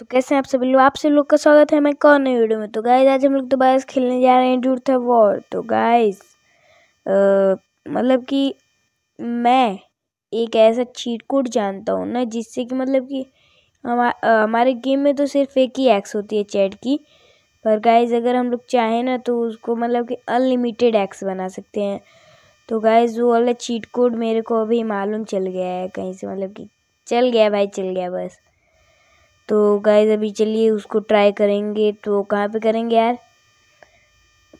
तो कैसे आप सभी लोग आप सभी लोग का स्वागत है मैं कौन नहीं वीडियो में तो गाइज आज हम लोग दोबारा से खेलने जा रहे हैं डूर था वॉर तो गाइज मतलब कि मैं एक ऐसा चीट कोड जानता हूँ ना जिससे कि मतलब कि हमा, हमारे गेम में तो सिर्फ एक ही एक्स होती है चैट की पर गाइज अगर हम लोग चाहें ना तो उसको मतलब कि अनलिमिटेड एक्स बना सकते हैं तो गाइज वो वाला चीट कोड मेरे को अभी मालूम चल गया है कहीं से मतलब कि चल गया भाई चल गया बस तो गाइज अभी चलिए उसको ट्राई करेंगे तो कहाँ पे करेंगे यार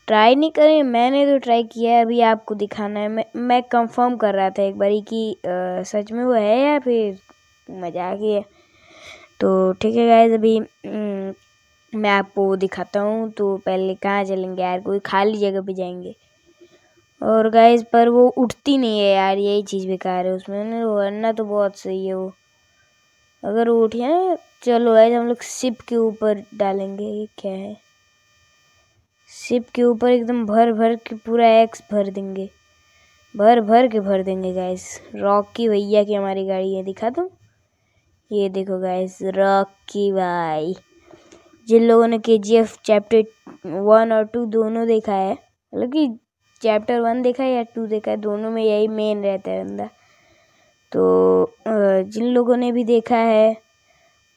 ट्राई नहीं करें मैंने तो ट्राई किया है अभी आपको दिखाना है मैं मैं कंफर्म कर रहा था एक बारी कि आ, सच में वो है या फिर मजाक ही है तो ठीक है गाइज अभी न, हम्म, मैं आपको दिखाता हूँ तो पहले कहाँ चलेंगे यार कोई खाली जगह पे जाएंगे और गैस पर वो उठती नहीं है यार यही चीज़ बेकार है उसमें वरना तो बहुत सही है वो अगर वो उठे चलो गाइस हम लोग सिप के ऊपर डालेंगे ये क्या है सिप के ऊपर एकदम भर भर के पूरा एक्स भर देंगे भर भर के भर देंगे गाइस रॉकी भैया की हमारी गाड़ी है दिखा दो ये देखो गाइस रॉकी भाई जिन लोगों ने K G F chapter one और टू दोनों देखा है मतलब कि चैप्टर वन देखा है या टू देखा है दोनों में यही मेन रहता है बंदा तो जिन लोगों ने भी देखा है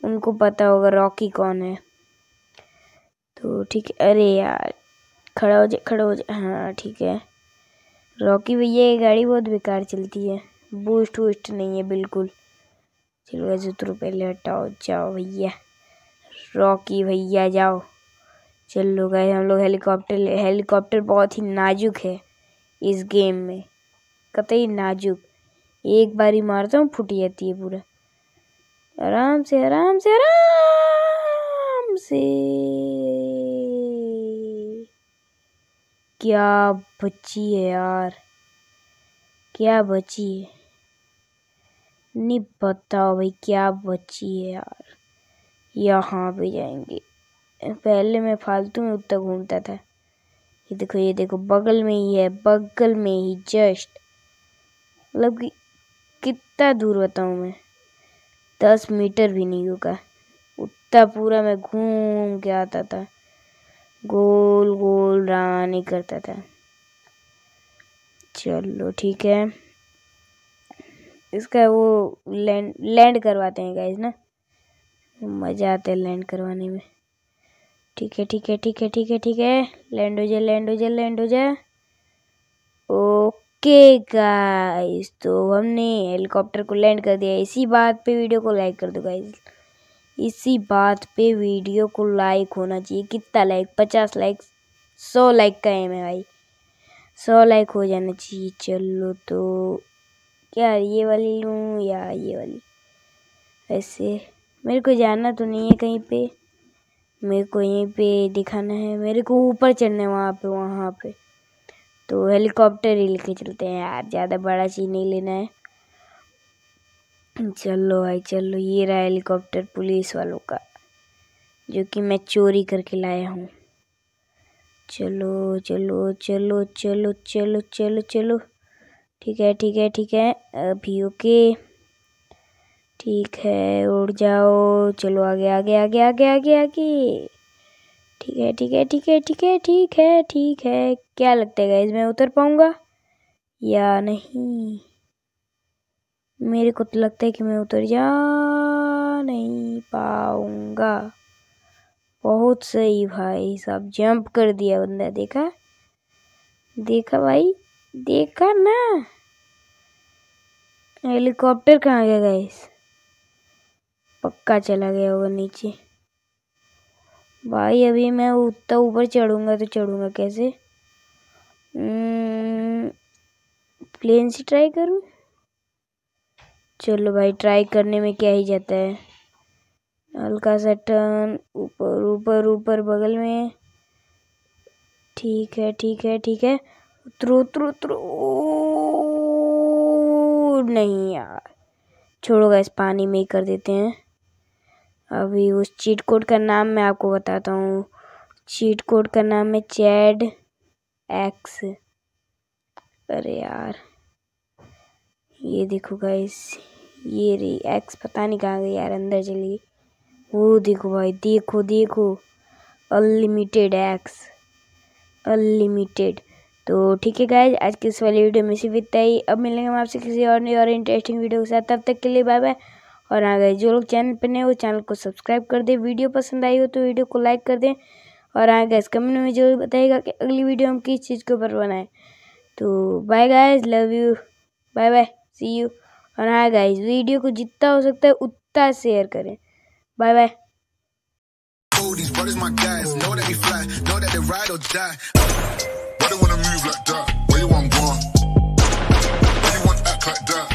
उनको पता होगा रॉकी कौन है तो ठीक है अरे यार खड़ा हो जाए खड़ा हो जाए हाँ ठीक है रॉकी भैया ये गाड़ी बहुत बेकार चलती है बूस्ट वूस्ट नहीं है बिल्कुल चलो वैसे तो पहले हटाओ जाओ भैया रॉकी भैया जाओ चलो गए हम लोग हेलीकॉप्टर ले हेलीकॉप्टर बहुत ही नाजुक है इस गेम में कतई नाजुक एक बार ही मारता हूँ फूट जाती है पूरा आराम से आराम से आराम से क्या बची है यार क्या बची है नहीं बताओ भाई क्या बची है यार यहाँ पे जाएंगे पहले मैं फालतू में उतना घूमता था ये देखो ये देखो बगल में ही है बगल में ही जस्ट मतलब कि कितना दूर बताऊँ मैं दस मीटर भी नहीं होगा उतना पूरा मैं घूम के आता था गोल गोल रानी करता था चलो ठीक है इसका वो लैंड लैंड करवाते हैं गाइज ना मज़ा आता है लैंड करवाने में ठीक है ठीक है ठीक है ठीक है ठीक है लैंड हो जाए लैंड हो जाए लैंड हो जाए ओके ओके गाइस तो हमने हेलीकॉप्टर को लैंड कर दिया इसी बात पे वीडियो को लाइक कर दो गाइस इसी बात पे वीडियो को लाइक होना चाहिए कितना लाइक पचास लाइक सौ लाइक का एम है भाई सौ लाइक हो जाना चाहिए चलो तो क्या ये वाली लूँ या ये वाली वैसे मेरे को जाना तो नहीं है कहीं पे मेरे को यहीं पे दिखाना है मेरे को ऊपर चढ़ना है वहाँ पे वहाँ पे तो हेलीकॉप्टर ही लेके चलते हैं यार ज़्यादा बड़ा चीज़ नहीं लेना है चलो भाई चलो ये रहा हेलीकॉप्टर पुलिस वालों का जो कि मैं चोरी करके लाया हूँ चलो चलो चलो चलो चलो चलो चलो ठीक है ठीक है ठीक है अभी ओके ठीक है उड़ जाओ चलो आगे आगे आगे आगे आगे आगे ठीक है ठीक है ठीक है ठीक है ठीक है ठीक है क्या लगता है इसमें मैं उतर पाऊँगा या नहीं मेरे को तो लगता है कि मैं उतर जा नहीं पाऊँगा बहुत सही भाई साहब जंप कर दिया बंदा देखा देखा भाई देखा ना हेलीकॉप्टर कहाँ गया गाइस पक्का चला गया होगा नीचे भाई अभी मैं उतना ऊपर चढ़ूँगा तो चढ़ूँगा कैसे प्लेन हम्म, से ट्राई करूँ चलो भाई ट्राई करने में क्या ही जाता है हल्का सा टर्न ऊपर ऊपर ऊपर बगल में ठीक है ठीक है ठीक है उतरू उतरो उतरो नहीं यार छोड़ो इस पानी में ही कर देते हैं अभी उस चीट कोड का नाम मैं आपको बताता हूँ चीट कोड का नाम है चैड एक्स अरे यार ये देखो गाइस ये रही एक्स पता नहीं कहाँ गई यार अंदर चली वो देखो भाई देखो देखो अनलिमिटेड एक्स अनलिमिटेड तो ठीक है गाइज आज की इस वाली वीडियो में सिर्फ इतना ही अब मिलेंगे हम आपसे किसी और नई और इंटरेस्टिंग वीडियो के साथ तब तक के लिए बाय बाय और हाँ गए जो लोग चैनल पर नए हो चैनल को सब्सक्राइब कर दें वीडियो पसंद आई हो तो वीडियो को लाइक कर दें और हाँ गए कमेंट में जरूर बताइएगा कि अगली वीडियो हम किस चीज़ के ऊपर बनाएं तो bye guys love you bye bye see you और हाँ गाइज वीडियो को जितना हो सकता है उतना शेयर करें bye bye These brothers my guys, know that we fly, know that they ride or die. Why they wanna move like that? Where you want one? Why you want act like that?